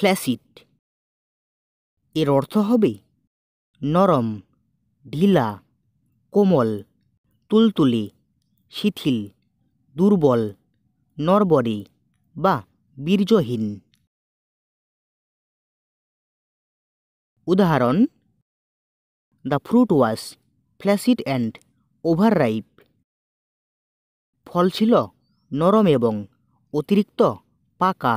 flaccid এর অর্থ হবে নরম ঢিলা কোমল তুলতুলে শিথিল দুর্বল নরবরে বা বীর্যহীন উদাহরণ the fruit was flaccid and overripe ফল ছিল নরম এবং অতিরিক্ত পাকা